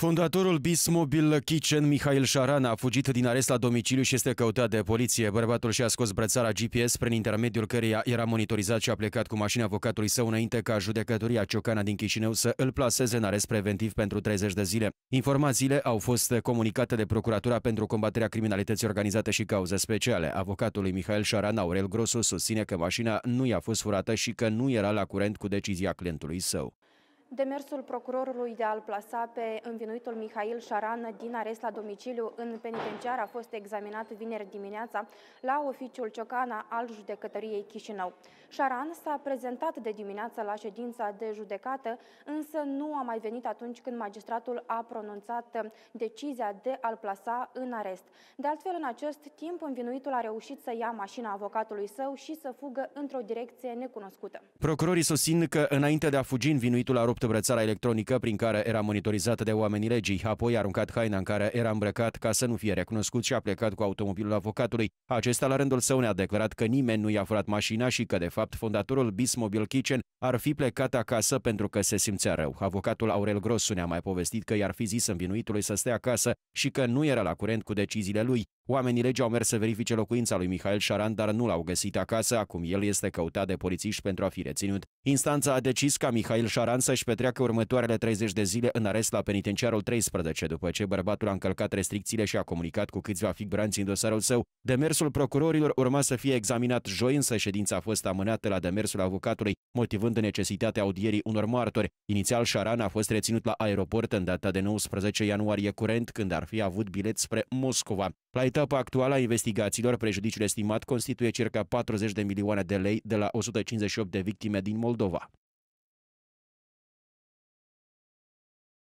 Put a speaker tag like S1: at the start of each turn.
S1: Fondatorul Bismobil Kitchen, Mihail Șaran, a fugit din arest la domiciliu și este căutat de poliție. Bărbatul și-a scos brățara GPS, prin intermediul căreia era monitorizat și a plecat cu mașina avocatului său înainte ca judecătoria Ciocana din Chișinău să îl plaseze în arest preventiv pentru 30 de zile. Informațiile au fost comunicate de Procuratura pentru combaterea criminalității organizate și cauze speciale. Avocatului Mihail Șaran, Aurel Grosu, susține că mașina nu i-a fost furată și că nu era la curent cu decizia clientului său.
S2: Demersul procurorului de a-l plasa pe învinuitul Mihail Șaran din arest la domiciliu în penitenciar a fost examinat vineri dimineața la oficiul Ciocana al judecătoriei Chișinău. Șaran s-a prezentat de dimineață la ședința de judecată, însă nu a mai venit atunci când magistratul a pronunțat decizia de a-l plasa în arest. De altfel, în acest timp, învinuitul a reușit să ia mașina avocatului său și să fugă într-o direcție necunoscută.
S1: Procurorii susțin că înainte de a fugi, învinuitul a rupt rupt brățara electronică prin care era monitorizată de oamenii legii, apoi a aruncat haina în care era îmbrăcat ca să nu fie recunoscut și a plecat cu automobilul avocatului. Acesta la rândul său ne-a declarat că nimeni nu i-a furat mașina și că de fapt fondatorul Bismobil Kitchen ar fi plecat acasă pentru că se simțea rău. Avocatul Aurel Grosu ne-a mai povestit că i-ar fi zis învinuitului să stea acasă și că nu era la curent cu deciziile lui. Oamenii legii au mers să verifice locuința lui Mihail Șaran, dar nu l-au găsit acasă, acum el este căutat de polițiști pentru a fi reținut. Instanța a decis ca Mihail Șaran să-și petreacă următoarele 30 de zile în arest la penitenciarul 13, după ce bărbatul a încălcat restricțiile și a comunicat cu câțiva figuranți în dosarul său. Demersul procurorilor urma să fie examinat joi, însă ședința a fost amânată la demersul avocatului, motivând necesitatea audierii unor martori. Inițial, Șaran a fost reținut la aeroport în data de 19 ianuarie curent, când ar fi avut bilet spre Moscova. La etapa actuală a investigațiilor, prejudiciul estimat constituie circa 40 de milioane de lei de la 158 de victime din Moldova.